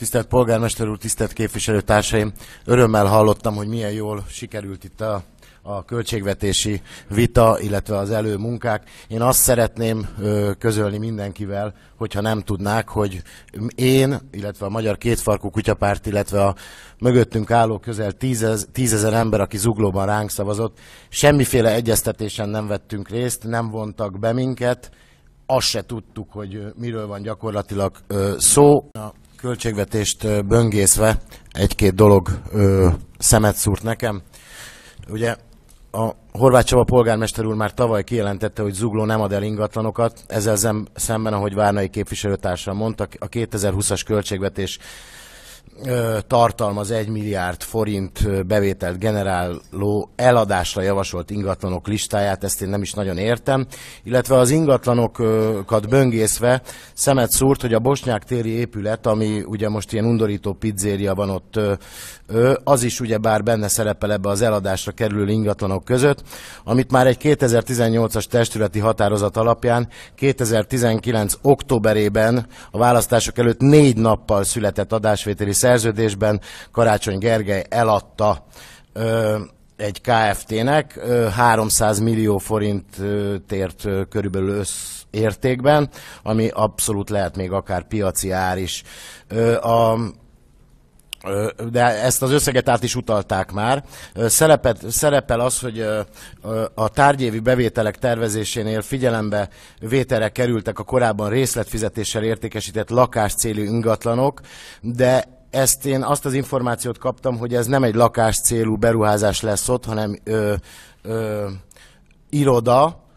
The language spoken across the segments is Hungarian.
Tisztelt polgármester úr, tisztelt képviselőtársaim! Örömmel hallottam, hogy milyen jól sikerült itt a a költségvetési vita, illetve az előmunkák. Én azt szeretném közölni mindenkivel, hogyha nem tudnák, hogy én, illetve a Magyar Kétfarkú Kutyapárt, illetve a mögöttünk álló közel tízez, tízezer ember, aki zuglóban ránk szavazott, semmiféle egyeztetésen nem vettünk részt, nem vontak be minket, azt se tudtuk, hogy miről van gyakorlatilag szó költségvetést böngészve egy-két dolog ö, szemet szúrt nekem. Ugye a Horváth Csaba polgármester úr már tavaly kijelentette, hogy Zugló nem ad el ingatlanokat, ezzel szemben, ahogy Várnai képviselőtársa mondta, a 2020-as költségvetés tartalmaz 1 milliárd forint bevételt generáló eladásra javasolt ingatlanok listáját, ezt én nem is nagyon értem, illetve az ingatlanokat böngészve szemet szúrt, hogy a Bosnyák téri épület, ami ugye most ilyen undorító pizzéria van ott, az is ugye bár benne szerepel ebbe az eladásra kerülő ingatlanok között, amit már egy 2018-as testületi határozat alapján 2019. októberében a választások előtt négy nappal született adásvételi szervezet, szerződésben Karácsony Gergely eladta ö, egy KFT-nek 300 millió tért körülbelül összértékben, ami abszolút lehet még akár piaci ár is. A, de ezt az összeget át is utalták már. Szerepet, szerepel az, hogy a tárgyévi bevételek tervezésénél figyelembe vételre kerültek a korábban részletfizetéssel értékesített célú ingatlanok, de ezt én azt az információt kaptam, hogy ez nem egy lakás célú beruházás lesz ott, hanem ö, ö, iroda.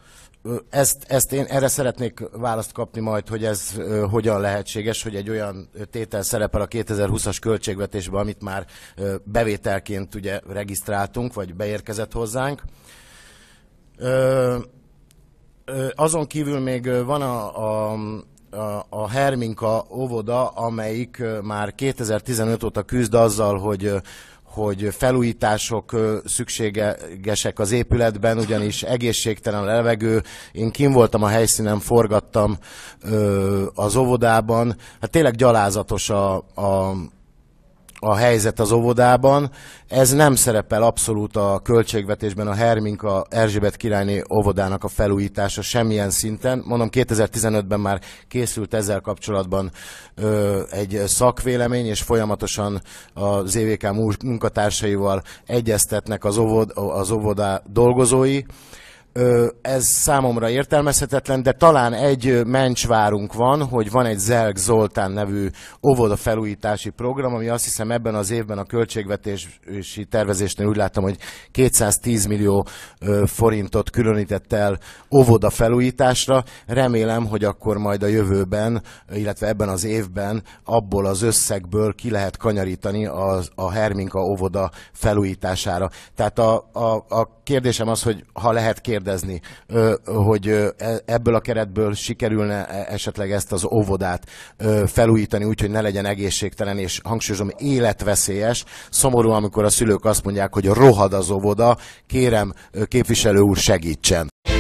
Ezt, ezt én erre szeretnék választ kapni majd, hogy ez ö, hogyan lehetséges, hogy egy olyan tétel szerepel a 2020-as költségvetésben, amit már ö, bevételként ugye regisztráltunk, vagy beérkezett hozzánk. Ö, ö, azon kívül még van a, a a Herminka óvoda, amelyik már 2015 óta küzd azzal, hogy hogy felújítások szükségesek az épületben, ugyanis egészségtelen a levegő. Én kim voltam a helyszínen, forgattam az óvodában. Hát tényleg gyalázatos a, a, a helyzet az óvodában. Ez nem szerepel abszolút a költségvetésben a Herminka Erzsébet királyné óvodának a felújítása semmilyen szinten. Mondom, 2015-ben már készült ezzel kapcsolatban ö, egy szakvélemény, és folyamatosan az EVK munkatársaival egyeztetnek az, óvod, az óvodá dolgozói ez számomra értelmezhetetlen, de talán egy mencsvárunk van, hogy van egy Zelg Zoltán nevű óvoda felújítási program, ami azt hiszem ebben az évben a költségvetési tervezésnél úgy láttam, hogy 210 millió forintot különített el óvoda felújításra. Remélem, hogy akkor majd a jövőben, illetve ebben az évben abból az összegből ki lehet kanyarítani a, a Herminka óvoda felújítására. Tehát a, a, a kérdésem az, hogy ha lehet kérdezni, kérdezni, hogy e, ebből a keretből sikerülne e, esetleg ezt az óvodát felújítani úgy, hogy ne legyen egészségtelen, és hangsúlyozom, életveszélyes. Szomorú, amikor a szülők azt mondják, hogy rohad az óvoda, kérem képviselő úr segítsen.